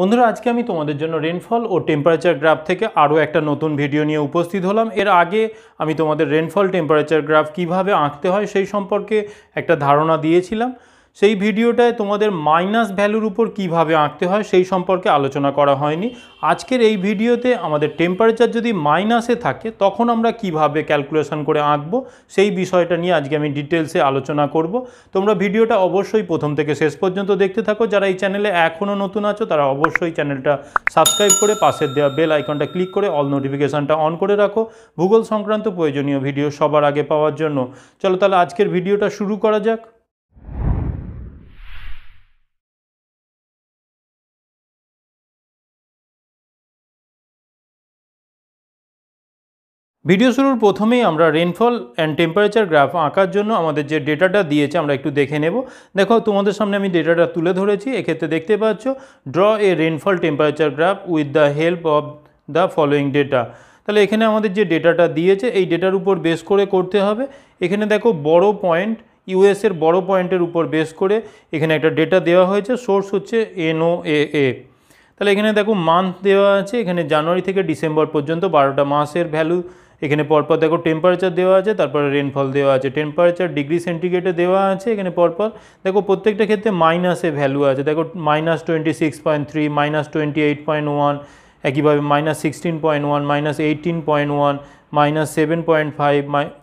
বন্ধুরা আজকে আমি তোমাদের জন্য রেনফল ও টেম্পারেচার গ্রাফ থেকে আরও একটা নতুন ভিডিও নিয়ে উপস্থিত হলাম এর আগে আমি তোমাদের রেনফল টেম্পারেচার গ্রাফ কিভাবে আঁকতে হয় সেই সম্পর্কে একটা ধারণা দিয়েছিলাম সেই ভিডিওটায় তোমাদের মাইনাস ভ্যালুর উপর কিভাবে আঁকতে হয় সেই সম্পর্কে আলোচনা করা হয়নি আজকের এই ভিডিওতে আমাদের টেম্পারেচার যদি মাইনাসে থাকে তখন আমরা কিভাবে ক্যালকুলেশন করে আঁকব সেই বিষয়টা নিয়ে আজকে আমি ডিটেলসে আলোচনা করব তোমরা ভিডিওটা অবশ্যই প্রথম থেকে শেষ পর্যন্ত দেখতে থাকো যারা এই চ্যানেলে এখনও নতুন আছো তারা অবশ্যই চ্যানেলটা সাবস্ক্রাইব করে পাশের দেওয়া বেল আইকনটা ক্লিক করে অল নোটিফিকেশানটা অন করে রাখো ভূগোল সংক্রান্ত প্রয়োজনীয় ভিডিও সবার আগে পাওয়ার জন্য চলো তাহলে আজকের ভিডিওটা শুরু করা যাক ভিডিও শুরুর প্রথমেই আমরা রেনফল অ্যান্ড টেম্পারেচার গ্রাফ আঁকার জন্য আমাদের যে ডেটাটা দিয়েছে আমরা একটু দেখে নেব দেখো তোমাদের সামনে আমি ডেটাটা তুলে ধরেছি এক্ষেত্রে দেখতে পাচ্ছ draw a rainfall temperature graph with the help of the following data তাহলে এখানে আমাদের যে ডেটাটা দিয়েছে এই ডেটার উপর বেস করে করতে হবে এখানে দেখো বড় পয়েন্ট ইউএসের বড় পয়েন্টের উপর বেস করে এখানে একটা ডেটা দেওয়া হয়েছে সোর্স হচ্ছে এনও এ তাহলে এখানে দেখো মান্থ দেওয়া আছে এখানে জানুয়ারি থেকে ডিসেম্বর পর্যন্ত বারোটা মাসের ভ্যালু এখানে পরপর দেখো টেম্পারেচার দেওয়া আছে তারপরে রেনফল দেওয়া আছে টেম্পারেচার ডিগ্রি সেন্টিগ্রেডে দেওয়া আছে এখানে পরপর দেখো প্রত্যেকটা ক্ষেত্রে মাইনাসে ভ্যালু আছে দেখো minus twenty six point three minus twenty eight point one একইভাবে minus sixteen point one minus eighteen point one minus seven point five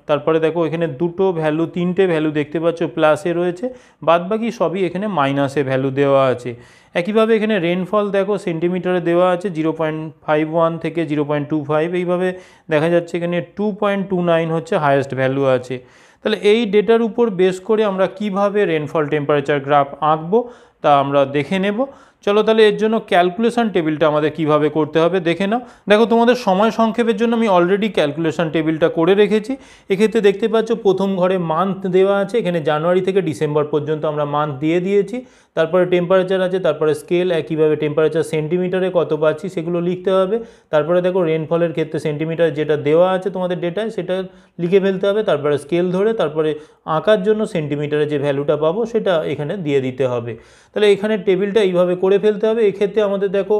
তারপরে দেখো এখানে দুটো ভ্যালু তিনটে ভ্যালু দেখতে পাচ্ছ প্লাসে রয়েছে বাদবাকি সবই এখানে মাইনাসে ভ্যালু দেওয়া আছে একইভাবে এখানে রেনফল দেখো সেন্টিমিটারে দেওয়া আছে জিরো পয়েন্ট ফাইভ ওয়ান থেকে জিরো পয়েন্ট টু ফাইভ এইভাবে দেখা যাচ্ছে এখানে টু পয়েন্ট টু নাইন হচ্ছে হায়েস্ট ভ্যালু আছে তাহলে এই ডেটার উপর বেস করে আমরা কিভাবে রেনফল টেম্পারেচার গ্রাফ আঁকবো তা আমরা দেখে নেব চলো তাহলে এর জন্য ক্যালকুলেশান টেবিলটা আমাদের কিভাবে করতে হবে দেখে নাও দেখো তোমাদের সময় সংক্ষেপের জন্য আমি অলরেডি ক্যালকুলেশান টেবিলটা করে রেখেছি এক্ষেত্রে দেখতে পাচ্ছ প্রথম ঘরে মান্থ দেওয়া আছে এখানে জানুয়ারি থেকে ডিসেম্বর পর্যন্ত আমরা মান্থ দিয়ে দিয়েছি তারপরে টেম্পারেচার আছে তারপরে স্কেল একইভাবে টেম্পারেচার সেন্টিমিটারে কত পাচ্ছি সেগুলো লিখতে হবে তারপরে দেখো রেনফলের ক্ষেত্রে সেন্টিমিটার যেটা দেওয়া আছে তোমাদের ডেটায় সেটা লিখে ফেলতে হবে তারপরে স্কেল ধরে তারপরে আঁকার জন্য সেন্টিমিটারে যে ভ্যালুটা পাবো সেটা এখানে দিয়ে দিতে হবে তাহলে এখানে টেবিলটা এইভাবে করে করে ফেলতে হবে এক্ষেত্রে আমাদের দেখো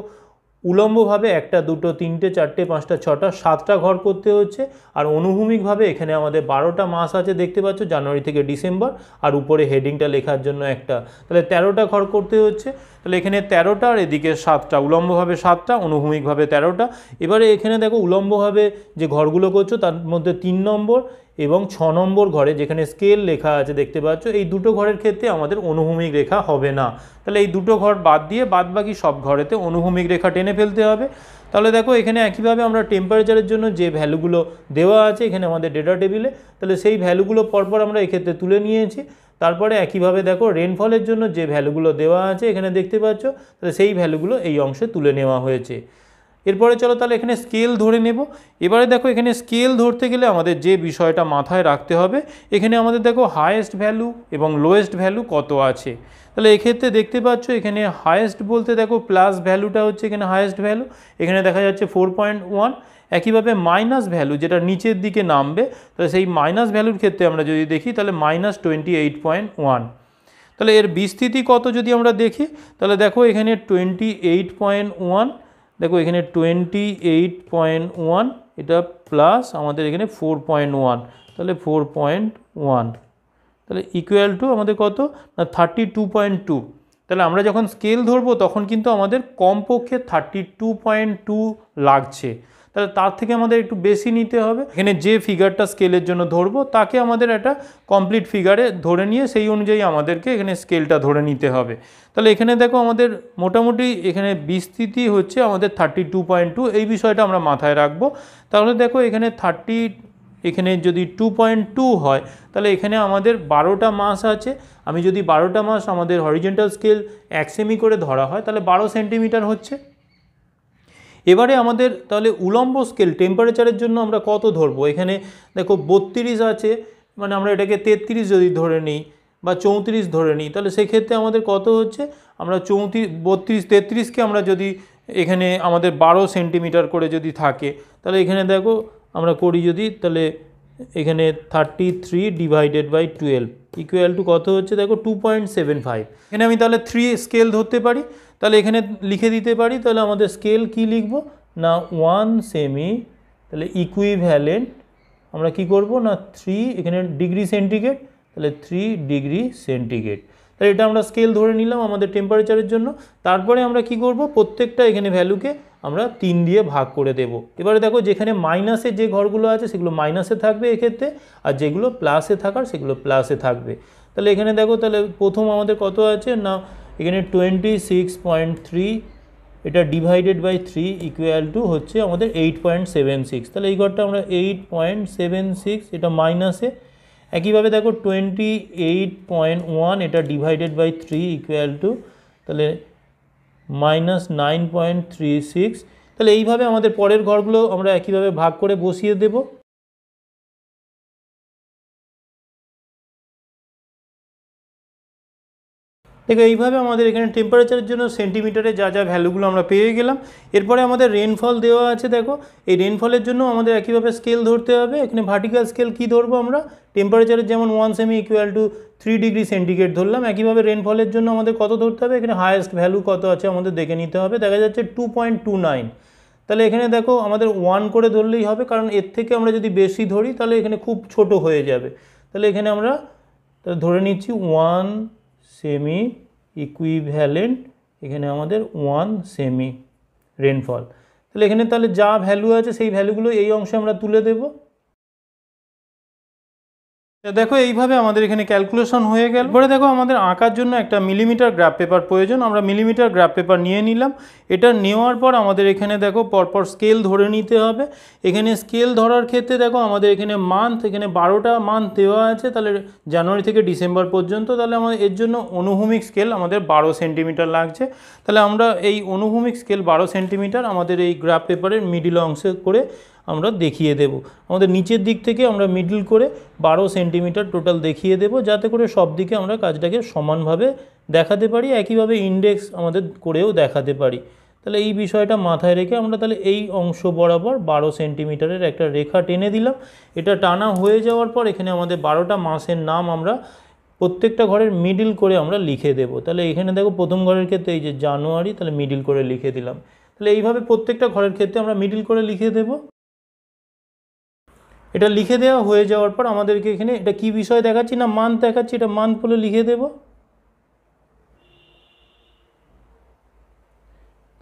উলম্বভাবে একটা দুটো তিনটে চারটে পাঁচটা ছটা সাতটা ঘর করতে হচ্ছে আর অনুভূমিকভাবে এখানে আমাদের বারোটা মাস আছে দেখতে পাচ্ছ জানুয়ারি থেকে ডিসেম্বর আর উপরে হেডিংটা লেখার জন্য একটা তাহলে তেরোটা ঘর করতে হচ্ছে তাহলে এখানে তেরোটা আর এদিকে সাতটা উলম্বভাবে সাতটা অনুভূমিকভাবে তেরোটা এবারে এখানে দেখো উলম্বভাবে যে ঘরগুলো করছো তার মধ্যে তিন নম্বর এবং ছ নম্বর ঘরে যেখানে স্কেল লেখা আছে দেখতে পাচ্ছ এই দুটো ঘরের ক্ষেত্রে আমাদের অনুভূমিক রেখা হবে না তাহলে এই দুটো ঘর বাদ দিয়ে বাদ বাকি সব ঘরেতে অনুভূমিক রেখা টেনে ফেলতে হবে তাহলে দেখো এখানে একইভাবে আমরা টেম্পারেচারের জন্য যে ভ্যালুগুলো দেওয়া আছে এখানে আমাদের ডেটা টেবিলে তাহলে সেই ভ্যালুগুলো পরপর আমরা এক্ষেত্রে তুলে নিয়েছি তারপরে একইভাবে দেখো রেনফলের জন্য যে ভ্যালুগুলো দেওয়া আছে এখানে দেখতে পাচ্ছ তাহলে সেই ভ্যালুগুলো এই অংশে তুলে নেওয়া হয়েছে এরপরে চলো তাহলে এখানে স্কেল ধরে নেব এবারে দেখো এখানে স্কেল ধরতে গেলে আমাদের যে বিষয়টা মাথায় রাখতে হবে এখানে আমাদের দেখো হায়েস্ট ভ্যালু এবং লোয়েস্ট ভ্যালু কত আছে তাহলে এক্ষেত্রে দেখতে পাচ্ছ এখানে হায়েস্ট বলতে দেখো প্লাস ভ্যালুটা হচ্ছে এখানে হায়েস্ট ভ্যালু এখানে দেখা যাচ্ছে ফোর পয়েন্ট ওয়ান একইভাবে মাইনাস ভ্যালু যেটা নিচের দিকে নামবে তাহলে সেই মাইনাস ভ্যালুর ক্ষেত্রে আমরা যদি দেখি তাহলে minus twenty eight point one তাহলে এর বিস্তৃতি কত যদি আমরা দেখি তাহলে দেখো এখানে টোয়েন্টি এইট পয়েন্ট ওয়ান দেখো এখানে টোয়েন্টি এইট পয়েন্ট ওয়ান এটা প্লাস আমাদের এখানে ফোর পয়েন্ট ওয়ান তাহলে ফোর পয়েন্ট ওয়ান তাহলে ইকুয়াল টু আমাদের কত না থার্টি টু পয়েন্ট টু তাহলে আমরা যখন স্কেল ধরবো তখন কিন্তু আমাদের কমপক্ষে থার্টি টু পয়েন্ট টু লাগছে তাহলে তার থেকে আমাদের একটু বেশি নিতে হবে এখানে যে ফিগারটা স্কেলের জন্য ধরবো তাকে আমাদের একটা কমপ্লিট ফিগারে ধরে নিয়ে সেই অনুযায়ী আমাদেরকে এখানে স্কেলটা ধরে নিতে হবে তাহলে এখানে দেখো আমাদের মোটামুটি এখানে বিস্তৃতি হচ্ছে আমাদের থার্টি টু পয়েন্ট টু এই বিষয়টা আমরা মাথায় রাখবো তাহলে দেখো এখানে থার্টি এখানে যদি টু পয়েন্ট টু হয় তাহলে এখানে আমাদের বারোটা মাস আছে আমি যদি বারোটা মাস আমাদের হরিজেন্টাল স্কেল এক সেমি করে ধরা হয় তাহলে বারো সেন্টিমিটার হচ্ছে এবারে আমাদের তাহলে উলম্ব স্কেল টেম্পারেচারের জন্য আমরা কত ধরবো এখানে দেখো বত্রিশ আছে মানে আমরা এটাকে তেত্রিশ যদি ধরে নিই বা চৌত্রিশ ধরে নিই তাহলে সেক্ষেত্রে আমাদের কত হচ্ছে আমরা চৌত্রিশ বত্রিশ তেত্রিশকে আমরা যদি এখানে আমাদের বারো সেন্টিমিটার করে যদি থাকে তাহলে এখানে দেখো আমরা করি যদি তাহলে এখানে thirty three divided by twelve equal to কত হচ্ছে দেখো টু পয়েন্ট সেভেন ফাইভ এখানে আমি তাহলে থ্রি স্কেল ধরতে পারি তাহলে এখানে লিখে দিতে পারি তাহলে আমাদের স্কেল কি লিখব না ওয়ান সেমি তাহলে ইকুইভ্যালেন্ট আমরা কি করব না থ্রি এখানে ডিগ্রি সেন্টিগ্রেড তাহলে থ্রি ডিগ্রি সেন্টিগ্রেড তাহলে এটা আমরা স্কেল ধরে নিলাম আমাদের টেম্পারেচারের জন্য তারপরে আমরা কি করব প্রত্যেকটা এখানে ভ্যালুকে আমরা তিন দিয়ে ভাগ করে দেব এবারে দেখো যেখানে মাইনাসে যে ঘরগুলো আছে সেগুলো মাইনাসে থাকবে এক্ষেত্রে আর যেগুলো প্লাসে থাকার সেগুলো প্লাসে থাকবে তাহলে এখানে দেখো তাহলে প্রথম আমাদের কত আছে না এখানে টোয়েন্টি সিক্স পয়েন্ট থ্রি এটা divided by three equal to হচ্ছে আমাদের এইট পয়েন্ট সেভেন সিক্স তাহলে এই ঘরটা আমরা এইট পয়েন্ট সেভেন সিক্স এটা মাইনাসে একইভাবে দেখো টোয়েন্টি এইট পয়েন্ট ওয়ান এটা divided by three equal to তাহলে minus nine point three six তাহলে এইভাবে আমাদের পরের ঘরগুলো আমরা একইভাবে ভাগ করে বসিয়ে দেবো দেখো এইভাবে আমাদের এখানে টেম্পারেচারের জন্য সেন্টিমিটারে যা যা ভ্যালুগুলো আমরা পেয়ে গেলাম এরপরে আমাদের রেনফল দেওয়া আছে দেখো এই রেনফলের জন্য আমাদের একইভাবে স্কেল ধরতে হবে এখানে ভার্টিক্যাল স্কেল কি ধরবো আমরা টেম্পারেচারের যেমন ওয়ান সেমি equal to three degree centigrade ধরলাম একইভাবে রেনফলের জন্য আমাদের কত ধরতে হবে এখানে হায়েস্ট ভ্যালু কত আছে আমাদের দেখে নিতে হবে দেখা যাচ্ছে টু পয়েন্ট টু নাইন তাহলে এখানে দেখো আমাদের ওয়ান করে ধরলেই হবে কারণ এর থেকে আমরা যদি বেশি ধরি তাহলে এখানে খুব ছোট হয়ে যাবে তাহলে এখানে আমরা ধরে নিচ্ছি ওয়ান সেমি ইকুইভ্যালেন্ট এখানে আমাদের ওয়ান সেমি রেনফল তাহলে এখানে তাহলে যা ভ্যালু আছে সেই ভ্যালুগুলো এই অংশে আমরা তুলে দেবো দেখো এইভাবে আমাদের এখানে ক্যালকুলেশন হয়ে গেল পরে দেখো আমাদের আঁকার জন্য একটা মিলিমিটার গ্রাফ পেপার প্রয়োজন আমরা মিলিমিটার গ্রাফ পেপার নিয়ে নিলাম এটা নেওয়ার পর আমাদের এখানে দেখো পরপর স্কেল ধরে নিতে হবে এখানে স্কেল ধরার ক্ষেত্রে দেখো আমাদের এখানে মান্থ এখানে বারোটা মান্থ দেওয়া আছে তাহলে জানুয়ারি থেকে ডিসেম্বর পর্যন্ত তাহলে আমাদের এর জন্য অনুভূমিক স্কেল আমাদের বারো সেন্টিমিটার লাগছে তাহলে আমরা এই অনুভূমিক স্কেল বারো সেন্টিমিটার আমাদের এই গ্রাফ পেপারের মিডিল অংশে করে আমরা দেখিয়ে দেব আমাদের নিচের দিক থেকে আমরা মিডল করে বারো সেন্টিমিটার টোটাল দেখিয়ে দেব যাতে করে সব দিকে আমরা কাজটাকে সমানভাবে দেখাতে পারি একইভাবে ইন্ডেক্স আমাদের করেও দেখাতে পারি তাহলে এই বিষয়টা মাথায় রেখে আমরা তাহলে এই অংশ বরাবর বারো সেন্টিমিটারের একটা রেখা টেনে দিলাম এটা টানা হয়ে যাওয়ার পর এখানে আমাদের বারোটা মাসের নাম আমরা প্রত্যেকটা ঘরের মিডিল করে আমরা লিখে দেব তাহলে এখানে দেখো প্রথম ঘরের ক্ষেত্রে এই যে জানুয়ারি তাহলে মিডিল করে লিখে দিলাম তাহলে এইভাবে প্রত্যেকটা ঘরের ক্ষেত্রে আমরা মিডিল করে লিখে দেব এটা লিখে দেওয়া হয়ে যাওয়ার পর আমাদেরকে এখানে এটা কি বিষয় দেখাচ্ছি না মান দেখাচ্ছি এটা মান বলে লিখে দেব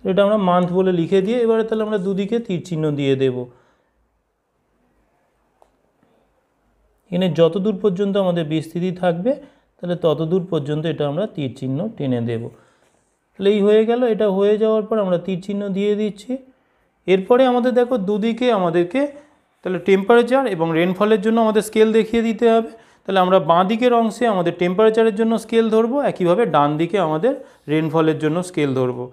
এটা আমরা মান্থ বলে লিখে দিয়ে এবারে তাহলে আমরা দুদিকে তীর চিহ্ন দিয়ে দেব এখানে যতদূর পর্যন্ত আমাদের বিস্তৃতি থাকবে তাহলে ততদূর পর্যন্ত এটা আমরা তীর চিহ্ন টেনে দেব তাহলে এই হয়ে গেল এটা হয়ে যাওয়ার পর আমরা তীর চিহ্ন দিয়ে দিচ্ছি এরপরে আমাদের দেখো দুদিকে আমাদেরকে তাহলে টেম্পারেচার এবং রেনফলের জন্য আমাদের স্কেল দেখিয়ে দিতে হবে তাহলে আমরা বাঁ দিকের অংশে আমাদের টেম্পারেচারের জন্য স্কেল ধরবো একইভাবে ডান দিকে আমাদের রেনফলের জন্য স্কেল ধরবো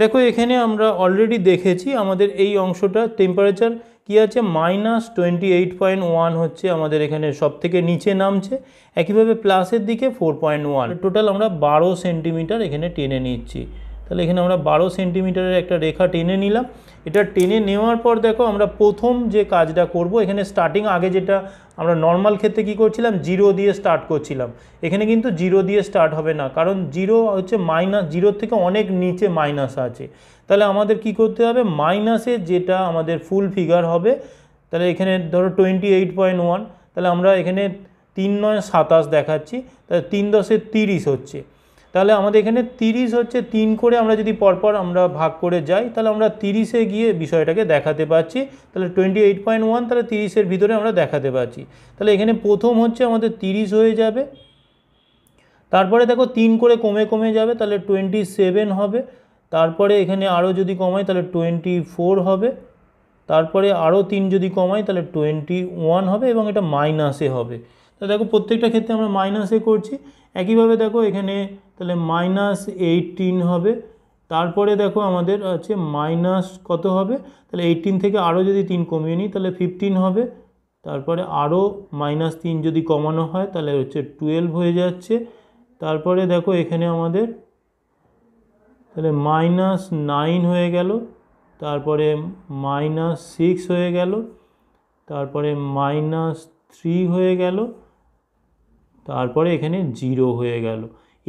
দেখো এখানে আমরা অলরেডি দেখেছি আমাদের এই অংশটা টেম্পারেচার কি আছে minus twenty eight point one হচ্ছে আমাদের এখানে সব থেকে নিচে নামছে একইভাবে প্লাসের দিকে ফোর পয়েন্ট ওয়ান টোটাল আমরা বারো সেন্টিমিটার এখানে টেনে নিচ্ছি তাহলে এখানে আমরা বারো সেন্টিমিটারের একটা রেখা টেনে নিলাম এটা টেনে নেওয়ার পর দেখো আমরা প্রথম যে কাজটা করব এখানে স্টার্টিং আগে যেটা আমরা নর্মাল ক্ষেত্রে কি করছিলাম জিরো দিয়ে স্টার্ট করছিলাম এখানে কিন্তু জিরো দিয়ে স্টার্ট হবে না কারণ জিরো হচ্ছে মাইনাস জিরোর থেকে অনেক নিচে মাইনাস আছে তাহলে আমাদের কি করতে হবে মাইনাসে যেটা আমাদের ফুল ফিগার হবে তাহলে এখানে ধরো টোয়েন্টি এইট পয়েন্ট ওয়ান তাহলে আমরা এখানে তিন নয় সাতাশ দেখাচ্ছি তাহলে তিন দশে তিরিশ হচ্ছে তাহলে আমাদের এখানে তিরিশ হচ্ছে তিন করে আমরা যদি পরপর আমরা ভাগ করে যাই তাহলে আমরা তিরিশে গিয়ে বিষয়টাকে দেখাতে পারছি তাহলে টোয়েন্টি এইট পয়েন্ট ওয়ান তাহলে তিরিশের ভিতরে আমরা দেখাতে পারছি তাহলে এখানে প্রথম হচ্ছে আমাদের তিরিশ হয়ে যাবে তারপরে দেখো তিন করে কমে কমে যাবে তাহলে টোয়েন্টি সেভেন হবে তারপরে এখানে আরও যদি কমাই তাহলে টোয়েন্টি ফোর হবে তারপরে আরও তিন যদি কমাই তাহলে টোয়েন্টি ওয়ান হবে এবং এটা মাইনাসে হবে তা দেখো প্রত্যেকটা ক্ষেত্রে আমরা মাইনাস এ করছি একইভাবে দেখো এখানে তাহলে মাইনাস এইটিন হবে তারপরে দেখো আমাদের আছে মাইনাস কত হবে তাহলে এইটিন থেকে আরও যদি তিন কমিয়ে নিই তাহলে ফিফটিন হবে তারপরে আরও মাইনাস তিন যদি কমানো হয় তাহলে হচ্ছে টুয়েলভ হয়ে যাচ্ছে তারপরে দেখো এখানে আমাদের তাহলে মাইনাস নাইন হয়ে গেল তারপরে মাইনাস সিক্স হয়ে গেল তারপরে মাইনাস থ্রি হয়ে গেল তারপরে এখানে জিরো হয়ে গেল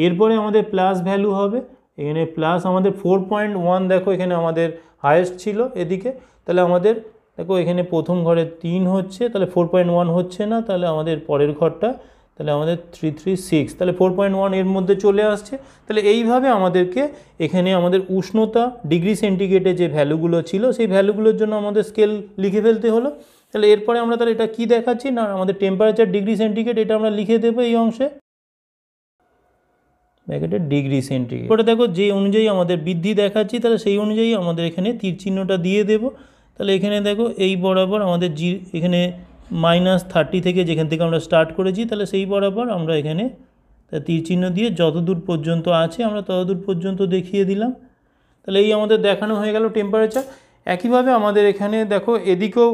এরপরে আমাদের প্লাস ভ্যালু হবে এখানে প্লাস আমাদের ফোর পয়েন্ট ওয়ান দেখো এখানে আমাদের হায়েস্ট ছিল এদিকে তাহলে আমাদের দেখো এখানে প্রথম ঘরে তিন হচ্ছে তাহলে ফোর পয়েন্ট ওয়ান হচ্ছে না তাহলে আমাদের পরের ঘরটা তাহলে আমাদের থ্রি থ্রি সিক্স তাহলে ফোর পয়েন্ট ওয়ান এর মধ্যে চলে আসছে তাহলে এইভাবে আমাদেরকে এখানে আমাদের উষ্ণতা ডিগ্রি সেন্টিগ্রেডে যে ভ্যালুগুলো ছিল সেই ভ্যালুগুলোর জন্য আমাদের স্কেল লিখে ফেলতে হলো তাহলে এরপরে আমরা তাহলে এটা কি দেখাচ্ছি না আমাদের টেম্পারেচার ডিগ্রি সেন্টিগ্রেড এটা আমরা লিখে দেবো এই অংশে ব্যাকেটে ডিগ্রি সেন্টিগ্রেড ওটা দেখো যে অনুযায়ী আমাদের বৃদ্ধি দেখাচ্ছি তাহলে সেই অনুযায়ী আমাদের এখানে তীর চিহ্নটা দিয়ে দেব তাহলে এখানে দেখো এই বরাবর আমাদের জি এখানে মাইনাস থার্টি থেকে যেখান থেকে আমরা স্টার্ট করেছি তাহলে সেই বরাবর আমরা এখানে তীর চিহ্ন দিয়ে যতদূর পর্যন্ত আছে আমরা ততদূর পর্যন্ত দেখিয়ে দিলাম তাহলে এই আমাদের দেখানো হয়ে গেল টেম্পারেচার একইভাবে আমাদের এখানে দেখো এদিকেও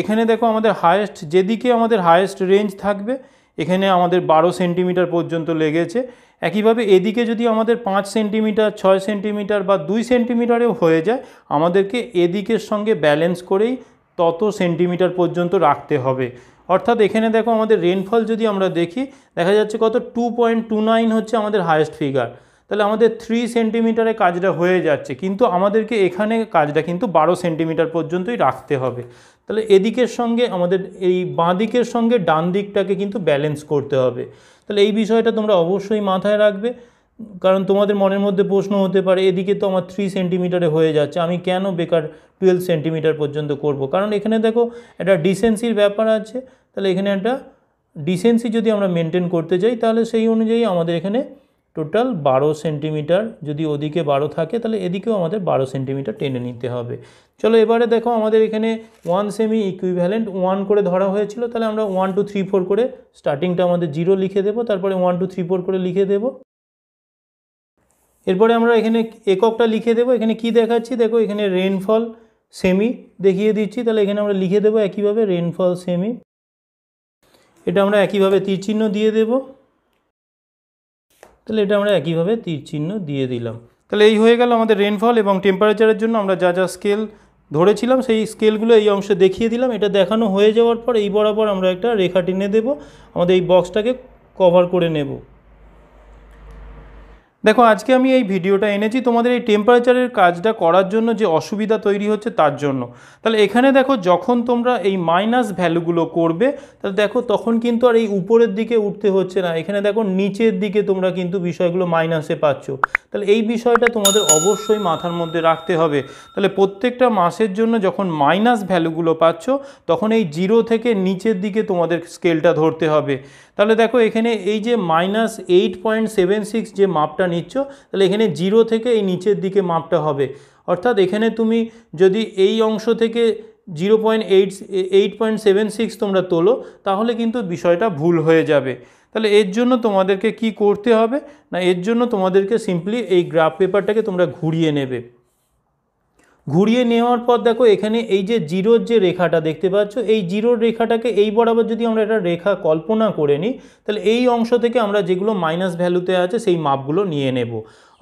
এখানে দেখো আমাদের হায়েস্ট যেদিকে আমাদের হায়েস্ট রেঞ্জ থাকবে এখানে আমাদের বারো সেন্টিমিটার পর্যন্ত লেগেছে একইভাবে এদিকে যদি আমাদের পাঁচ সেন্টিমিটার ছয় সেন্টিমিটার বা দুই সেন্টিমিটারেও হয়ে যায় আমাদেরকে এদিকের সঙ্গে ব্যালেন্স করেই তত সেন্টিমিটার পর্যন্ত রাখতে হবে অর্থাৎ এখানে দেখো আমাদের রেনফল যদি আমরা দেখি দেখা যাচ্ছে কত টু পয়েন্ট টু নাইন হচ্ছে আমাদের হায়েস্ট ফিগার তাহলে আমাদের থ্রি সেন্টিমিটারে কাজটা হয়ে যাচ্ছে কিন্তু আমাদেরকে এখানে কাজটা কিন্তু বারো সেন্টিমিটার পর্যন্তই রাখতে হবে তাহলে এদিকের সঙ্গে আমাদের এই বাঁ দিকের সঙ্গে ডান দিকটাকে কিন্তু ব্যালেন্স করতে হবে তাহলে এই বিষয়টা তোমরা অবশ্যই মাথায় রাখবে কারণ তোমাদের মনের মধ্যে প্রশ্ন হতে পারে এদিকে তো আমার থ্রি সেন্টিমিটারে হয়ে যাচ্ছে আমি কেন বেকার টুয়েলভ সেন্টিমিটার পর্যন্ত করব। কারণ এখানে দেখো একটা ডিসেন্সির ব্যাপার আছে তাহলে এখানে একটা ডিসেন্সি যদি আমরা মেনটেন করতে যাই তাহলে সেই অনুযায়ী আমাদের এখানে টোটাল বারো সেন্টিমিটার যদি ওদিকে বারো থাকে তাহলে এদিকেও আমাদের বারো সেন্টিমিটার টেনে নিতে হবে চলো এবারে দেখো আমাদের এখানে ওয়ান সেমি ইকুইভ্যালেন্ট ওয়ান করে ধরা হয়েছিল তাহলে আমরা ওয়ান টু থ্রি ফোর করে স্টার্টিংটা আমাদের জিরো লিখে দেবো তারপরে ওয়ান টু থ্রি ফোর করে লিখে দেবো এরপরে আমরা এখানে এককটা লিখে দেবো এখানে কি দেখাচ্ছি দেখো এখানে রেনফল সেমি দেখিয়ে দিচ্ছি তাহলে এখানে আমরা লিখে দেবো একইভাবে রেনফল সেমি এটা আমরা একইভাবে তীরচিহ্ন দিয়ে দেবো তাহলে এটা আমরা একইভাবে তীর চিহ্ন দিয়ে দিলাম তাহলে এই হয়ে গেল আমাদের রেনফল এবং টেম্পারেচারের জন্য আমরা যা যা স্কেল ধরেছিলাম সেই স্কেলগুলো এই অংশে দেখিয়ে দিলাম এটা দেখানো হয়ে যাওয়ার পর এই বরাবর আমরা একটা রেখা টেনে দেবো আমাদের এই বক্সটাকে কভার করে নেব দেখো আজকে আমি এই ভিডিওটা এনেছি তোমাদের এই টেম্পারেচারের কাজটা করার জন্য যে অসুবিধা তৈরি হচ্ছে তার জন্য তাহলে এখানে দেখো যখন তোমরা এই মাইনাস ভ্যালুগুলো করবে তাহলে দেখো তখন কিন্তু আর এই উপরের দিকে উঠতে হচ্ছে না এখানে দেখো নিচের দিকে তোমরা কিন্তু বিষয়গুলো মাইনাসে পাচ্ছ তাহলে এই বিষয়টা তোমাদের অবশ্যই মাথার মধ্যে রাখতে হবে তাহলে প্রত্যেকটা মাসের জন্য যখন মাইনাস ভ্যালুগুলো পাচ্ছ তখন এই জিরো থেকে নিচের দিকে তোমাদের স্কেলটা ধরতে হবে তাহলে দেখো এখানে এই যে minus eight point seven six যে মাপটা নিচ্ছ তাহলে এখানে জিরো থেকে এই নিচের দিকে মাপটা হবে অর্থাৎ এখানে তুমি যদি এই অংশ থেকে zero point eight eight point seven six তোমরা তোলো তাহলে কিন্তু বিষয়টা ভুল হয়ে যাবে তাহলে এর জন্য তোমাদেরকে কি করতে হবে না এর জন্য তোমাদেরকে সিম্পলি এই গ্রাফ পেপারটাকে তোমরা ঘুরিয়ে নেবে ঘুরিয়ে নেওয়ার পর দেখো এখানে এই যে জিরোর যে রেখাটা দেখতে পাচ্ছ এই জিরোর রেখাটাকে এই বরাবর যদি আমরা একটা রেখা কল্পনা করে নিই তাহলে এই অংশ থেকে আমরা যেগুলো মাইনাস ভ্যালুতে আছে সেই মাপগুলো নিয়ে নেব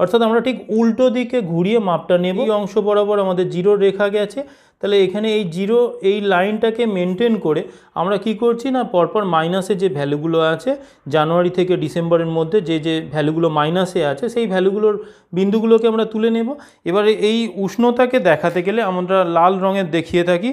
অর্থাৎ আমরা ঠিক উল্টো দিকে ঘুরিয়ে মাপটা নেব এই অংশ বরাবর আমাদের জিরো রেখা গেছে তাহলে এখানে এই জিরো এই লাইনটাকে মেনটেন করে আমরা কি করছি না পরপর মাইনাসে যে ভ্যালুগুলো আছে জানুয়ারি থেকে ডিসেম্বরের মধ্যে যে যে ভ্যালুগুলো মাইনাসে আছে সেই ভ্যালুগুলোর বিন্দুগুলোকে আমরা তুলে নেব এবারে এই উষ্ণতাকে দেখাতে গেলে আমরা লাল রঙের দেখিয়ে থাকি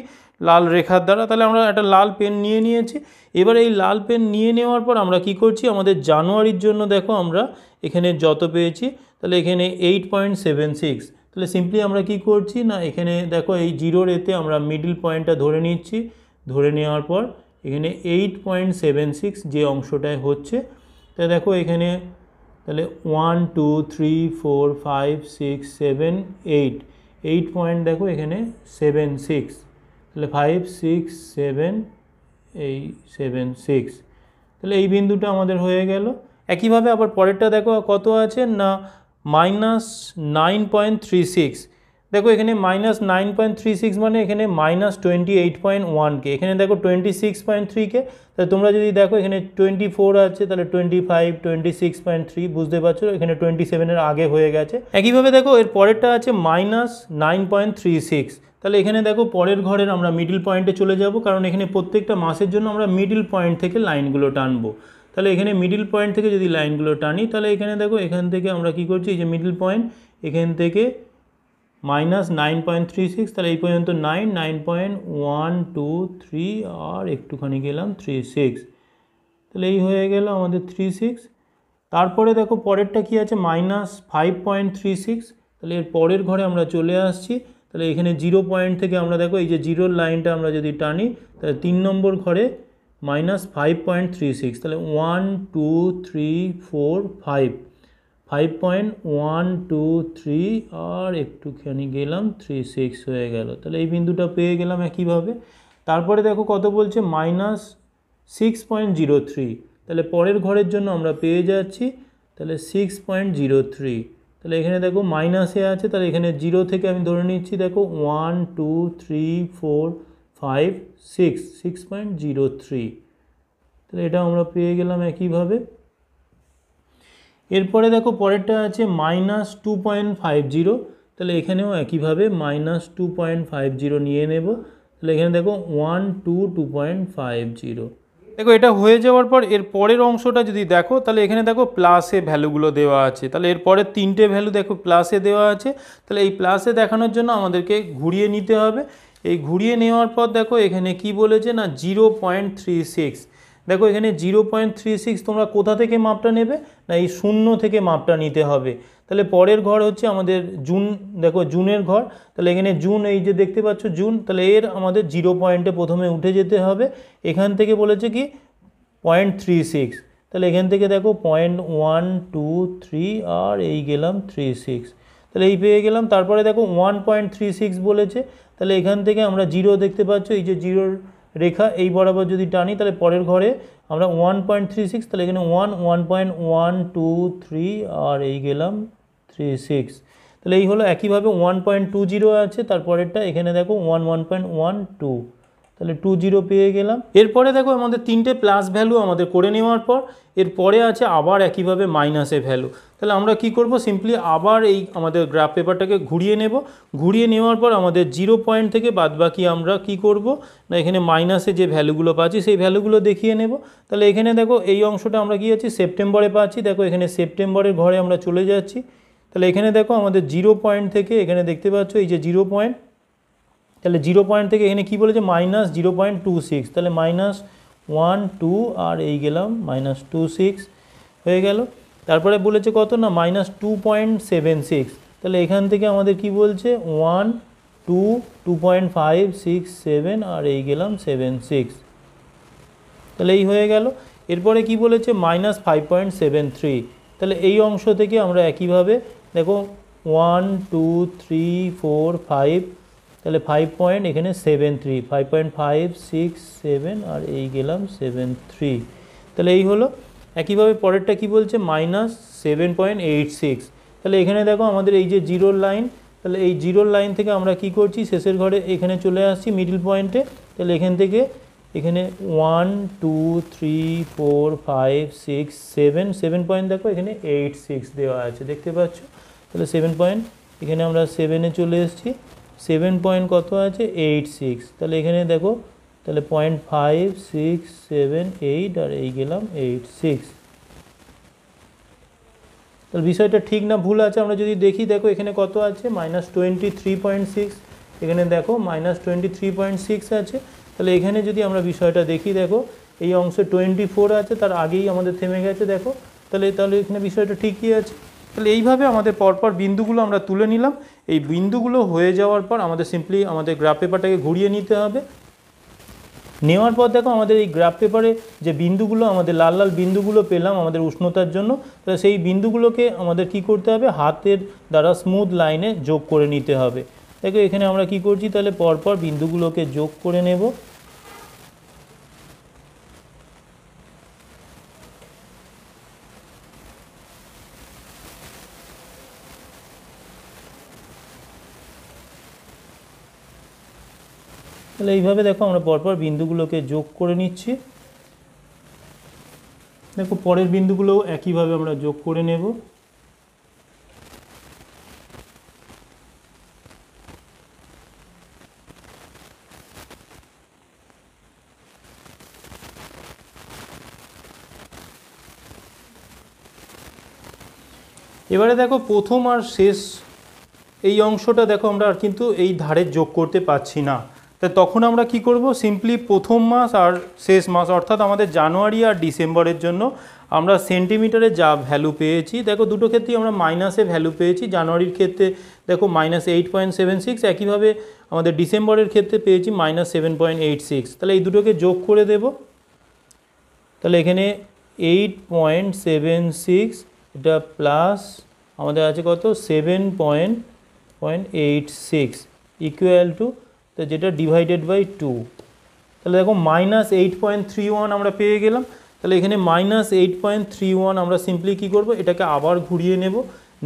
লাল রেখার দ্বারা তাহলে আমরা একটা লাল পেন নিয়ে নিয়েছি এবার এই লাল পেন নিয়ে নেওয়ার পর আমরা কি করছি আমাদের জানুয়ারির জন্য দেখো আমরা এখানে যত পেয়েছি তাহলে এখানে এইট পয়েন্ট সেভেন সিক্স তাহলে সিম্পলি আমরা কি করছি না এখানে দেখো এই জিরোর এতে আমরা মিডিল পয়েন্টটা ধরে নিচ্ছি ধরে নেওয়ার পর এখানে এইট পয়েন্ট সেভেন সিক্স যে অংশটায় হচ্ছে তা দেখো এখানে তাহলে one two three four five six seven eight eight point দেখো এখানে সেভেন সিক্স তাহলে ফাইভ সিক্স সেভেন এই সেভেন সিক্স তাহলে এই বিন্দুটা আমাদের হয়ে গেল একইভাবে আবার পরেরটা দেখো কত আছে না minus nine point three six দেখো এখানে minus nine point three six মানে এখানে মাইনাস টোয়েন্টি এইট পয়েন্ট ওয়ানকে এখানে দেখো টোয়েন্টি সিক্স পয়েন্ট থ্রিকে তাহলে তোমরা যদি দেখো এখানে টোয়েন্টি ফোর আছে তাহলে twenty five twenty six point three বুঝতে পারছো এখানে টোয়েন্টি সেভেনের আগে হয়ে গেছে একইভাবে দেখো এর পরেরটা আছে minus nine point three six তাহলে এখানে দেখো পরের ঘরের আমরা মিডিল পয়েন্টে চলে যাব কারণ এখানে প্রত্যেকটা মাসের জন্য আমরা মিডিল পয়েন্ট থেকে লাইনগুলো টানবো তাহলে এখানে মিডিল পয়েন্ট থেকে যদি লাইনগুলো টানি তাহলে এখানে দেখো এখান থেকে আমরা কি করছি এই যে মিডিল পয়েন্ট এখান থেকে minus nine point three six তাহলে এই পর্যন্ত nine nine point one two three আর একটুখানি গেলাম থ্রি সিক্স তাহলে এই হয়ে গেল আমাদের থ্রি সিক্স তারপরে দেখো পরেরটা কি আছে minus five point three six তাহলে এর পরের ঘরে আমরা চলে আসছি তাহলে এখানে জিরো পয়েন্ট থেকে আমরা দেখো এই যে জিরোর লাইনটা আমরা যদি টানি তাহলে তিন নম্বর ঘরে minus five point three six তাহলে one two three four five five point one two three আর একটুখানি গেলাম থ্রি সিক্স হয়ে গেল তাহলে এই বিন্দুটা পেয়ে গেলাম একইভাবে তারপরে দেখো কত বলছে minus six point zero three তাহলে পরের ঘরের জন্য আমরা পেয়ে যাচ্ছি তাহলে সিক্স পয়েন্ট জিরো থ্রি তাহলে এখানে দেখো মাইনাসে আছে তাহলে এখানে জিরো থেকে আমি ধরে নিচ্ছি দেখো one two three four five six six point zero three তাহলে এটা আমরা পেয়ে গেলাম একইভাবে এরপরে দেখো পরেরটা আছে minus two point five zero তাহলে এখানেও একইভাবে minus two point five zero নিয়ে নেব তাহলে এখানে দেখো one two two point five zero দেখো এটা হয়ে যাওয়ার পর এর পরের অংশটা যদি দেখো তাহলে এখানে দেখো প্লাসে ভ্যালুগুলো দেওয়া আছে তাহলে এর পরের তিনটে ভ্যালু দেখো প্লাসে দেওয়া আছে তাহলে এই প্লাসে দেখানোর জন্য আমাদেরকে ঘুরিয়ে নিতে হবে এই ঘুরিয়ে নেওয়ার পর দেখো এখানে কি বলেছে না জিরো পয়েন্ট থ্রি সিক্স দেখো এখানে জিরো পয়েন্ট থ্রি সিক্স তোমরা কোথা থেকে মাপটা নেবে না এই শূন্য থেকে মাপটা নিতে হবে তাহলে পরের ঘর হচ্ছে আমাদের জুন দেখো জুনের ঘর তাহলে এখানে জুন এই যে দেখতে পাচ্ছ জুন তাহলে এর আমাদের জিরো পয়েন্টে প্রথমে উঠে যেতে হবে এখান থেকে বলেছে কি পয়েন্ট থ্রি সিক্স তাহলে এখান থেকে দেখো পয়েন্ট ওয়ান টু থ্রি আর এই গেলাম থ্রি সিক্স তাহলে এই পেয়ে গেলাম তারপরে দেখো ওয়ান পয়েন্ট থ্রি সিক্স বলেছে তাহলে এখান থেকে আমরা জিরো দেখতে পাচ্ছ এই যে জিরোর রেখা এই বরাবর যদি টানি তাহলে পরের ঘরে আমরা ওয়ান পয়েন্ট থ্রি সিক্স তাহলে এখানে one one point one two three আর এই গেলাম থ্রি সিক্স তাহলে এই হলো একইভাবে ওয়ান পয়েন্ট টু জিরো আছে তারপরেরটা এখানে দেখো one one point one two তাহলে টু জিরো পেয়ে গেলাম এরপরে দেখো আমাদের তিনটে প্লাস ভ্যালু আমাদের করে নেওয়ার পর এরপরে আছে আবার একইভাবে মাইনাসে ভ্যালু তাহলে আমরা কি করব সিম্পলি আবার এই আমাদের গ্রাফ পেপারটাকে ঘুরিয়ে নেব ঘুরিয়ে নেওয়ার পর আমাদের জিরো পয়েন্ট থেকে বাদবাকি আমরা কি করব না এখানে মাইনাসে যে ভ্যালুগুলো পাচ্ছি সেই ভ্যালুগুলো দেখিয়ে নেব তাহলে এখানে দেখো এই অংশটা আমরা কী আছি সেপ্টেম্বরে পাচ্ছি দেখো এখানে সেপ্টেম্বরের ঘরে আমরা চলে যাচ্ছি তাহলে এখানে দেখো আমাদের জিরো পয়েন্ট থেকে এখানে দেখতে পাচ্ছ এই যে জিরো পয়েন্ট তাহলে জিরো পয়েন্ট থেকে এখানে কী বলেছে minus zero point two six তাহলে মাইনাস ওয়ান টু আর এই গেলাম মাইনাস টু সিক্স হয়ে গেল তারপরে বলেছে কত না minus two point seven six তাহলে এখান থেকে আমাদের কি বলছে one two two point five six seven আর এই গেলাম সেভেন সিক্স তাহলে এই হয়ে গেল এরপরে কি বলেছে minus five point seven three তাহলে এই অংশ থেকে আমরা একইভাবে দেখো one two three four five তাহলে ফাইভ পয়েন্ট এখানে seven three five point five six seven আর এই গেলাম সেভেন থ্রি তাহলে এই হলো একইভাবে পরেরটা কি বলছে minus seven point eight six তাহলে এখানে দেখো আমাদের এই যে জিরো লাইন তাহলে এই জিরোর লাইন থেকে আমরা কি করছি শেষের ঘরে এখানে চলে আসছি মিডিল পয়েন্টে তাহলে এখান থেকে এখানে one two three four five six seven seven point দেখো এখানে এইট সিক্স দেওয়া আছে দেখতে পাচ্ছ তাহলে সেভেন পয়েন্ট এখানে আমরা সেভেনে চলে এসেছি সেভেন পয়েন্ট কত আছে এইট সিক্স তাহলে এখানে দেখো তাহলে point five six seven eight আর এই গেলাম এইট সিক্স তাহলে বিষয়টা ঠিক না ভুল আছে আমরা যদি দেখি দেখো এখানে কত আছে minus twenty three point six এখানে দেখো minus twenty three point six আছে তাহলে এখানে যদি আমরা বিষয়টা দেখি দেখো এই অংশে টোয়েন্টি ফোর আছে তার আগেই আমাদের থেমে গেছে দেখো তাহলে তাহলে এখানে বিষয়টা ঠিকই আছে তাহলে এইভাবে আমাদের পরপর বিন্দুগুলো আমরা তুলে নিলাম এই বিন্দুগুলো হয়ে যাওয়ার পর আমাদের সিম্পলি আমাদের গ্রাফ পেপারটাকে ঘুরিয়ে নিতে হবে নেওয়ার পর দেখো আমাদের এই গ্রাফ পেপারে যে বিন্দুগুলো আমাদের লাল লাল বিন্দুগুলো পেলাম আমাদের উষ্ণতার জন্য তো সেই বিন্দুগুলোকে আমাদের কি করতে হবে হাতের দ্বারা স্মুথ লাইনে যোগ করে নিতে হবে দেখো এখানে আমরা কি করছি তাহলে পরপর বিন্দুগুলোকে যোগ করে নেব তাহলে এইভাবে দেখো আমরা পরপর বিন্দুগুলোকে যোগ করে নিচ্ছি দেখো পরের বিন্দুগুলোও একইভাবে আমরা যোগ করে নেব এবারে দেখো প্রথম আর শেষ এই অংশটা দেখো আমরা আর কিন্তু এই ধারে যোগ করতে পারছি না তা তখন আমরা কি করব সিম্পলি প্রথম মাস আর শেষ মাস অর্থাৎ আমাদের জানুয়ারি আর ডিসেম্বরের জন্য আমরা সেন্টিমিটারে যা ভ্যালু পেয়েছি দেখো দুটো ক্ষেত্রেই আমরা মাইনাসে ভ্যালু পেয়েছি জানুয়ারির ক্ষেত্রে দেখো minus eight point seven six একইভাবে আমাদের ডিসেম্বরের ক্ষেত্রে পেয়েছি minus seven point eight six তাহলে এই দুটোকে যোগ করে দেব তাহলে এখানে এইট পয়েন্ট সেভেন সিক্স এটা প্লাস আমাদের আছে কত seven point point eight six equal to তো যেটা ডিভাইডেড বাই টু তাহলে দেখো minus eight point three one আমরা পেয়ে গেলাম তাহলে এখানে minus eight point three one আমরা সিম্পলি কী করবো এটাকে আবার ঘুরিয়ে নেব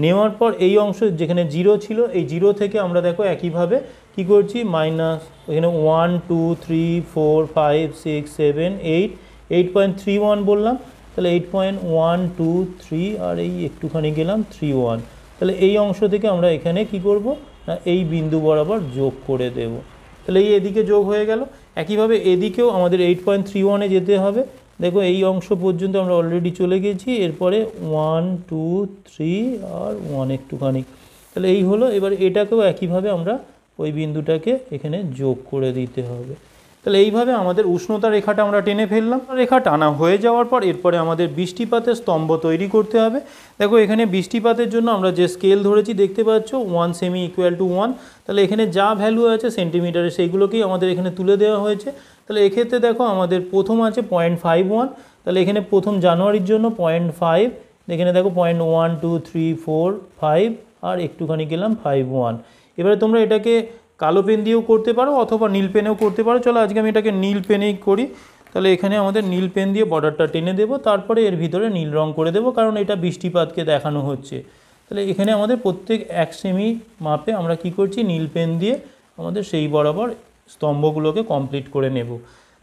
নেওয়ার পর এই অংশ যেখানে জিরো ছিল এই জিরো থেকে আমরা দেখো একইভাবে কি করছি মাইনাস এখানে one two three four five six seven eight eight point three one বললাম তাহলে eight point one two three আর এই একটুখানি গেলাম থ্রি ওয়ান তাহলে এই অংশ থেকে আমরা এখানে কি করব না এই বিন্দু বরাবর যোগ করে দেবো তাহলে এই এদিকে যোগ হয়ে গেল একইভাবে এদিকেও আমাদের এইট পয়েন্ট থ্রি ওয়ানে যেতে হবে দেখো এই অংশ পর্যন্ত আমরা অলরেডি চলে গেছি এরপরে ওয়ান টু থ্রি আর ওয়ান একটুখানি তাহলে এই হলো এবার এটাকেও একইভাবে আমরা ওই বিন্দুটাকে এখানে যোগ করে দিতে হবে তাহলে এইভাবে আমাদের উষ্ণতা রেখাটা আমরা টেনে ফেললাম রেখা টানা হয়ে যাওয়ার পর এরপরে আমাদের বৃষ্টিপাতের স্তম্ভ তৈরি করতে হবে দেখো এখানে বৃষ্টিপাতের জন্য আমরা যে স্কেল ধরেছি দেখতে পাচ্ছ ওয়ান সেমি ইকুয়াল টু ওয়ান তাহলে এখানে যা ভ্যালু আছে সেন্টিমিটারে সেইগুলোকেই আমাদের এখানে তুলে দেওয়া হয়েছে তাহলে এক্ষেত্রে দেখো আমাদের প্রথম আছে পয়েন্ট ফাইভ ওয়ান তাহলে এখানে প্রথম জানুয়ারির জন্য পয়েন্ট ফাইভ এখানে দেখো point one two three four five আর একটুখানি গেলাম ফাইভ ওয়ান এবারে তোমরা এটাকে কালো পেন দিয়েও করতে পারো অথবা নীল পেনেও করতে পারো চলো আজকে আমি এটাকে নীল পেনেই করি তাহলে এখানে আমাদের নীল পেন দিয়ে বর্ডারটা টেনে দেবো তারপরে এর ভিতরে নীল রং করে দেবো কারণ এটা বৃষ্টিপাতকে দেখানো হচ্ছে তাহলে এখানে আমাদের প্রত্যেক এক সেমি মাপে আমরা কি করছি নীল পেন দিয়ে আমাদের সেই বরাবর স্তম্ভগুলোকে কমপ্লিট করে নেব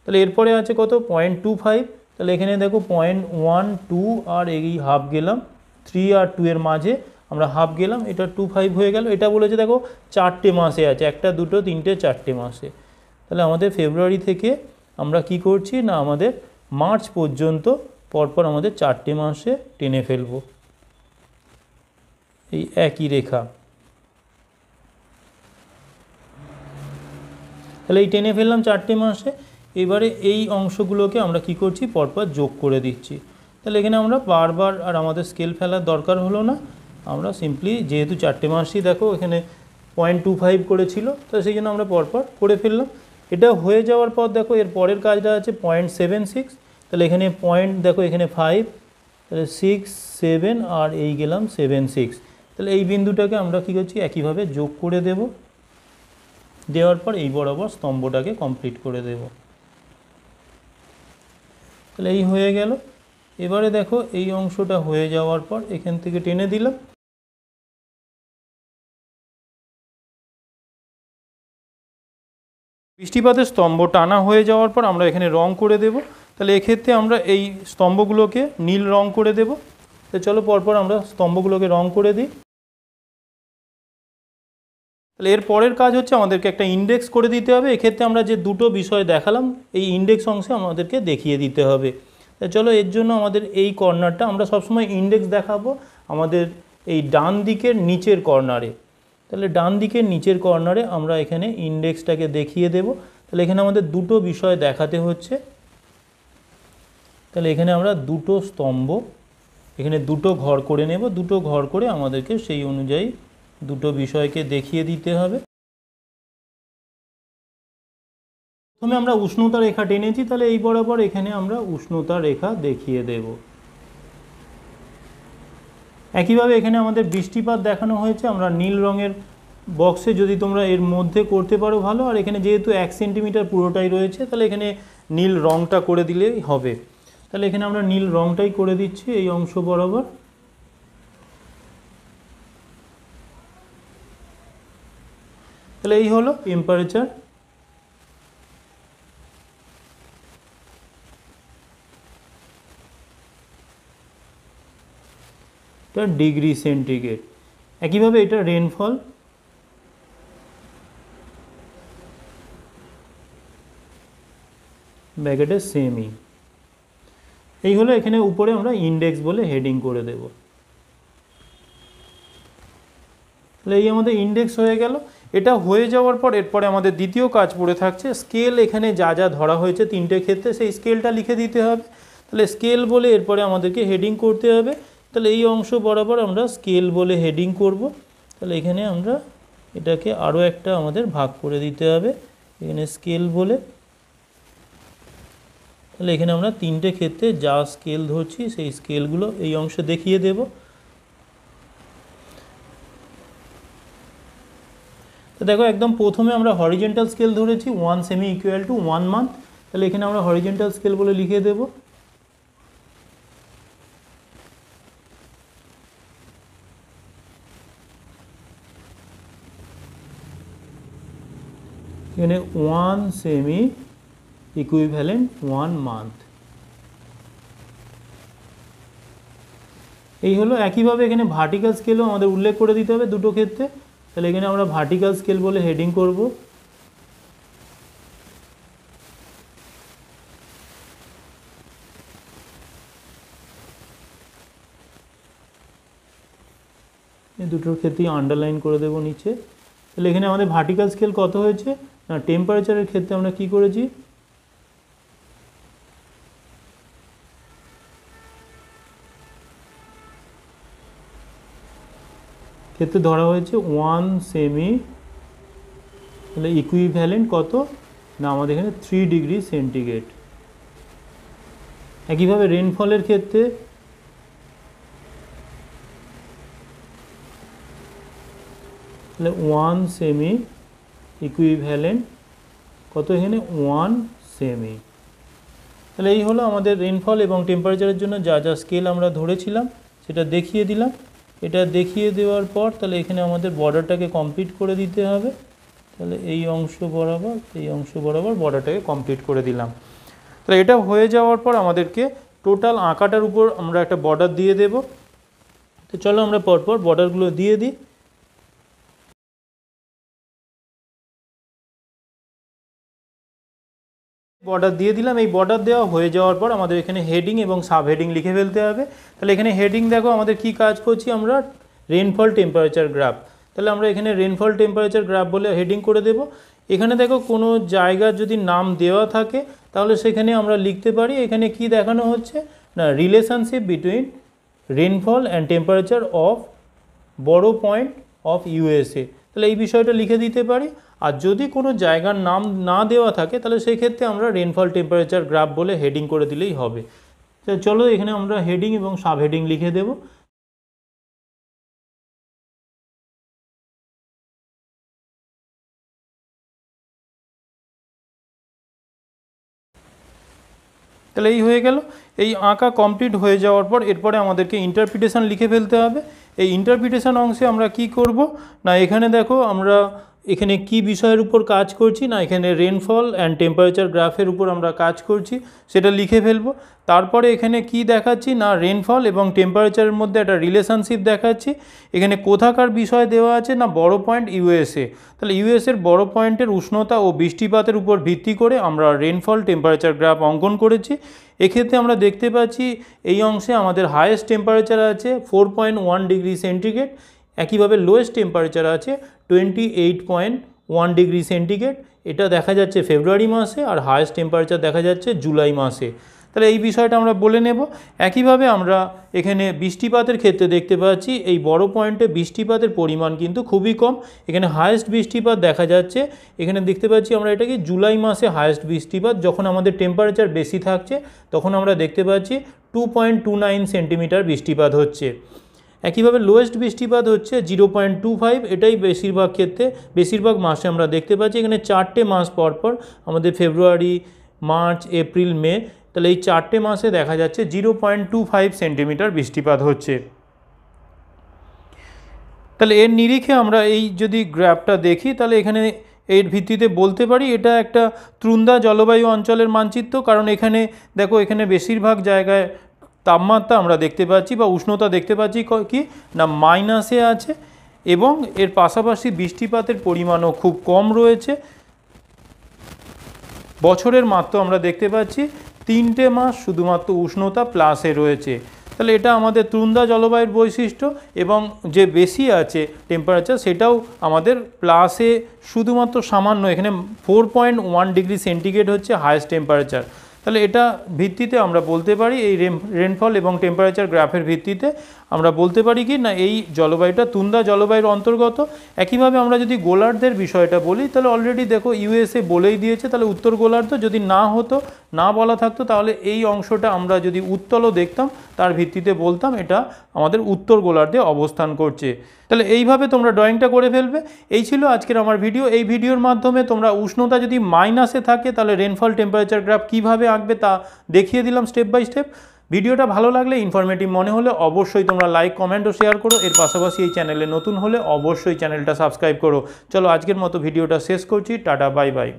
তাহলে এরপরে আছে কত পয়েন্ট টু ফাইভ তাহলে এখানে দেখো পয়েন্ট ওয়ান টু আর এই হাফ গেলাম থ্রি আর টু এর মাঝে আমরা হাফ গেলাম এটা টু ফাইভ হয়ে গেল এটা বলেছে দেখো চারটে মাসে আছে একটা দুটো তিনটে চারটে মাসে তাহলে আমাদের ফেব্রুয়ারি থেকে আমরা কি করছি না আমাদের মার্চ পর্যন্ত পরপর আমাদের চারটে মাসে টেনে ফেলব এই একই রেখা তাহলে এই টেনে ফেললাম চারটে মাসে এবারে এই অংশগুলোকে আমরা কি করছি পরপর যোগ করে দিচ্ছি তাহলে এখানে আমরা বারবার আর আমাদের স্কেল ফেলার দরকার হলো না আমরা সিম্পলি যেহেতু চারটে মাসই দেখো এখানে পয়েন্ট টু ফাইভ করেছিল তো সেই জন্য আমরা পরপর করে ফেললাম এটা হয়ে যাওয়ার পর দেখো এর পরের কাজটা আছে পয়েন্ট সেভেন সিক্স তাহলে এখানে পয়েন্ট দেখো এখানে ফাইভ তাহলে সিক্স সেভেন আর এই গেলাম সেভেন সিক্স তাহলে এই বিন্দুটাকে আমরা কী করছি একইভাবে যোগ করে দেব দেওয়ার পর এই বরাবর স্তম্ভটাকে কমপ্লিট করে দেব তাহলে এই হয়ে গেল এবারে দেখো এই অংশটা হয়ে যাওয়ার পর এখান থেকে টেনে দিলাম বৃষ্টিপাতের স্তম্ভ টানা হয়ে যাওয়ার পর আমরা এখানে রং করে দেব তাহলে এক্ষেত্রে আমরা এই স্তম্ভগুলোকে নীল রং করে দেব তো চলো পরপর আমরা স্তম্ভগুলোকে রং করে দিই তাহলে এর পরের কাজ হচ্ছে আমাদেরকে একটা ইন্ডেক্স করে দিতে হবে এক্ষেত্রে আমরা যে দুটো বিষয় দেখালাম এই ইন্ডেক্স অংশে আমাদেরকে দেখিয়ে দিতে হবে চলো এর জন্য আমাদের এই কর্নারটা আমরা সবসময় ইন্ডেক্স দেখাবো আমাদের এই ডান দিকের নিচের কর্নারে তাহলে ডান দিকের নিচের কর্নারে আমরা এখানে ইন্ডেক্সটাকে দেখিয়ে দেব তাহলে এখানে আমাদের দুটো বিষয় দেখাতে হচ্ছে তাহলে এখানে আমরা দুটো স্তম্ভ এখানে দুটো ঘর করে নেব দুটো ঘর করে আমাদেরকে সেই অনুযায়ী দুটো বিষয়কে দেখিয়ে দিতে হবে প্রথমে আমরা উষ্ণতা রেখা টেনেছি তাহলে এই বরাবর এখানে আমরা উষ্ণতা রেখা দেখিয়ে দেবো একইভাবে এখানে আমাদের বৃষ্টিপাত দেখানো হয়েছে আমরা নীল রঙের বক্সে যদি তোমরা এর মধ্যে করতে পারো ভালো আর এখানে যেহেতু এক সেন্টিমিটার পুরোটাই রয়েছে তাহলে এখানে নীল রঙটা করে দিলেই হবে তাহলে এখানে আমরা নীল রঙটাই করে দিচ্ছি এই অংশ বরাবর তাহলে এই হলো টেম্পারেচার ডিগ্রি সেন্টিগ্রেড একইভাবে এটা রেনফল ব্যাকেটে সেমি এই হলো এখানে উপরে আমরা ইন্ডেক্স বলে হেডিং করে দেব তাহলে এই আমাদের ইন্ডেক্স হয়ে গেল এটা হয়ে যাওয়ার পর এরপরে আমাদের দ্বিতীয় কাজ পড়ে থাকছে স্কেল এখানে যা যা ধরা হয়েছে তিনটে ক্ষেত্রে সেই স্কেলটা লিখে দিতে হবে তাহলে স্কেল বলে এরপরে আমাদেরকে হেডিং করতে হবে তাহলে এই অংশ বরাবর আমরা স্কেল বলে হেডিং করব তাহলে এখানে আমরা এটাকে আরও একটা আমাদের ভাগ করে দিতে হবে এখানে স্কেল বলে তাহলে এখানে আমরা তিনটে ক্ষেত্রে যা স্কেল ধরছি সেই স্কেলগুলো এই অংশে দেখিয়ে দেব তো দেখো একদম প্রথমে আমরা হরিজেন্টাল স্কেল ধরেছি ওয়ান সেমি ইকুয়াল টু ওয়ান মান্থ তাহলে এখানে আমরা হরিজেন্টাল স্কেল বলে লিখে দেবো এখানে ওয়ান সেমি ইকুইভ্যালেন্ট ওয়ান মান্থ এই হলো একইভাবে এখানে ভার্টিক্যাল স্কেলও আমাদের উল্লেখ করে দিতে হবে দুটো ক্ষেত্রে তাহলে এখানে আমরা ভার্টিক্যাল স্কেল বলে হেডিং করব দুটোর ক্ষেত্রেই আন্ডারলাইন করে দেব নিচে তাহলে এখানে আমাদের ভার্টিক্যাল স্কেল কত হয়েছে না টেম্পারেচারের ক্ষেত্রে আমরা কি করেছি ক্ষেত্রে ধরা হয়েছে ওয়ান সেমি তাহলে ইকুইভ্যালেন্ট কত না আমাদের এখানে থ্রি ডিগ্রি সেন্টিগ্রেড একইভাবে রেনফলের ক্ষেত্রে তাহলে ওয়ান সেমি ইকুইভ্যালেন্ট কত এখানে ওয়ান সেমি তাহলে এই হলো আমাদের রেনফল এবং টেম্পারেচারের জন্য যা যা স্কেল আমরা ধরেছিলাম সেটা দেখিয়ে দিলাম এটা দেখিয়ে দেওয়ার পর তাহলে এখানে আমাদের বর্ডারটাকে কমপ্লিট করে দিতে হবে তাহলে এই অংশ বরাবর এই অংশ বরাবর বর্ডারটাকে কমপ্লিট করে দিলাম তাহলে এটা হয়ে যাওয়ার পর আমাদেরকে টোটাল আঁকাটার উপর আমরা একটা বর্ডার দিয়ে দেব তো চলো আমরা পরপর বর্ডারগুলো দিয়ে দিই বর্ডার দিয়ে দিলাম এই বর্ডার দেওয়া হয়ে যাওয়ার পর আমাদের এখানে হেডিং এবং সাব হেডিং লিখে ফেলতে হবে তাহলে এখানে হেডিং দেখো আমাদের কি কাজ করছি আমরা রেনফল টেম্পারেচার গ্রাফ তাহলে আমরা এখানে রেনফল টেম্পারেচার গ্রাফ বলে হেডিং করে দেব এখানে দেখো কোনো জায়গার যদি নাম দেওয়া থাকে তাহলে সেখানে আমরা লিখতে পারি এখানে কি দেখানো হচ্ছে না relationship between rainfall and temperature of বড় পয়েন্ট অফ ইউএসএ তাহলে এই বিষয়টা লিখে দিতে পারি আর যদি কোনো জায়গার নাম না দেওয়া থাকে তাহলে সেই ক্ষেত্রে আমরা রেনফল টেম্পারেচার গ্রাফ বলে হেডিং করে দিলেই হবে চলো এখানে আমরা হেডিং এবং সাব হেডিং লিখে দেবো তাহলে এই হয়ে গেল এই আঁকা কমপ্লিট হয়ে যাওয়ার পর এরপরে আমাদেরকে ইন্টারপ্রিটেশন লিখে ফেলতে হবে এই ইন্টারপ্রিটেশান অংশে আমরা কি করব না এখানে দেখো আমরা এখানে কি বিষয়ের উপর কাজ করছি না এখানে রেনফল অ্যান্ড টেম্পারেচার গ্রাফের উপর আমরা কাজ করছি সেটা লিখে ফেলবো তারপরে এখানে কি দেখাচ্ছি না রেনফল এবং টেম্পারেচারের মধ্যে একটা রিলেশনশিপ দেখাচ্ছি এখানে কোথাকার বিষয় দেওয়া আছে না বড় পয়েন্ট ইউএসএ তাহলে ইউএসএর বড় পয়েন্টের উষ্ণতা ও বৃষ্টিপাতের উপর ভিত্তি করে আমরা রেনফল টেম্পারেচার গ্রাফ অঙ্কন করেছি এক্ষেত্রে আমরা দেখতে পাচ্ছি এই অংশে আমাদের হায়েস্ট টেম্পারেচার আছে four point one degree centigrade একইভাবে লোয়েস্ট টেম্পারেচার আছে twenty eight point one degree centigrade এটা দেখা যাচ্ছে ফেব্রুয়ারি মাসে আর হায়েস্ট টেম্পারেচার দেখা যাচ্ছে জুলাই মাসে তাহলে এই বিষয়টা আমরা বলে নেব একইভাবে আমরা এখানে বৃষ্টিপাতের ক্ষেত্রে দেখতে পাচ্ছি এই বড় পয়েন্টে বৃষ্টিপাতের পরিমাণ কিন্তু খুবই কম এখানে হায়েস্ট বৃষ্টিপাত দেখা যাচ্ছে এখানে দেখতে পাচ্ছি আমরা এটাকে জুলাই মাসে হায়েস্ট বৃষ্টিপাত যখন আমাদের টেম্পারেচার বেশি থাকছে তখন আমরা দেখতে পাচ্ছি two point two nine centimetre বৃষ্টিপাত হচ্ছে একইভাবে লোয়েস্ট বৃষ্টিপাত হচ্ছে জিরো পয়েন্ট টু ফাইভ এটাই বেশিরভাগ ক্ষেত্রে বেশিরভাগ মাসে আমরা দেখতে পাচ্ছি এখানে চারটে মাস পর পর আমাদের ফেব্রুয়ারি মার্চ এপ্রিল মে তাহলে এই চারটে মাসে দেখা যাচ্ছে zero point two five centimetre বৃষ্টিপাত হচ্ছে তাহলে এর নিরিখে আমরা এই যদি গ্র্যাপটা দেখি তাহলে এখানে এর ভিত্তিতে বলতে পারি এটা একটা ত্রুন্দা জলবায়ু অঞ্চলের মানচিত্র কারণ এখানে দেখো এখানে বেশিরভাগ জায়গায় তাপমাত্রা আমরা দেখতে পাচ্ছি বা উষ্ণতা দেখতে পাচ্ছি কি না মাইনাসে আছে এবং এর পাশাপাশি বৃষ্টিপাতের পরিমাণও খুব কম রয়েছে বছরের মাত্র আমরা দেখতে পাচ্ছি তিনটে মাস শুধুমাত্র উষ্ণতা প্লাসে রয়েছে তাহলে এটা আমাদের তুন্দা জলবায়ুর বৈশিষ্ট্য এবং যে বেশি আছে টেম্পারেচার সেটাও আমাদের প্লাসে শুধুমাত্র সামান্য এখানে four point one degree centigrade হচ্ছে হায়েস্ট টেম্পারেচার তাহলে এটা ভিত্তিতে আমরা বলতে পারি এই রেনফল এবং টেম্পারেচার গ্রাফের ভিত্তিতে আমরা বলতে পারি কি না এই জলবায়ুটা তুন্দা জলবায়ুর অন্তর্গত একইভাবে আমরা যদি গোলার্ধের বিষয়টা বলি তাহলে অলরেডি দেখো ইউএসএ বলেই দিয়েছে তাহলে উত্তর গোলার্ধ যদি না হতো না বলা থাকতো তাহলে এই অংশটা আমরা যদি উত্তলও দেখতাম তার ভিত্তিতে বলতাম এটা আমাদের উত্তর গোলার্ধে অবস্থান করছে তাহলে এইভাবে তোমরা ড্রয়িংটা করে ফেলবে এই ছিল আজকের আমার ভিডিও এই ভিডিওর মাধ্যমে তোমরা উষ্ণতা যদি মাইনাসে থাকে তাহলে রেনফল টেম্পারেচার গ্রাফ কিভাবে আঁকবে তা দেখিয়ে দিলাম স্টেপ বাই স্টেপ ভিডিওটা ভালো লাগলে ইনফরমেটিভ মনে হলে অবশ্যই তোমরা লাইক কমেন্ট ও শেয়ার করো এর পাশাপাশি এই চ্যানেলে নতুন হলে অবশ্যই চ্যানেলটা সাবস্ক্রাইব করো চলো আজকের মতো ভিডিওটা শেষ করছি টাটা বাই বাই